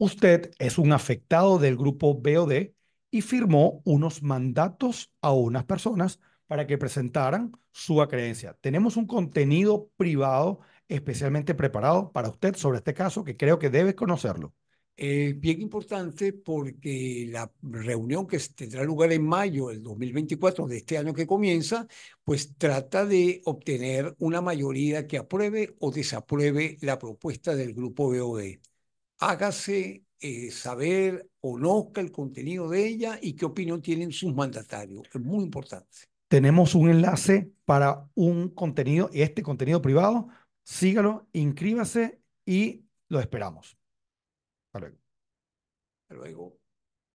Usted es un afectado del grupo BOD y firmó unos mandatos a unas personas para que presentaran su acreencia. Tenemos un contenido privado especialmente preparado para usted sobre este caso que creo que debe conocerlo. Eh, bien importante porque la reunión que tendrá lugar en mayo del 2024, de este año que comienza, pues trata de obtener una mayoría que apruebe o desapruebe la propuesta del grupo BOD hágase eh, saber, conozca el contenido de ella y qué opinión tienen sus mandatarios. Es muy importante. Tenemos un enlace para un contenido, este contenido privado. Sígalo, inscríbase y lo esperamos. Hasta luego. Hasta luego.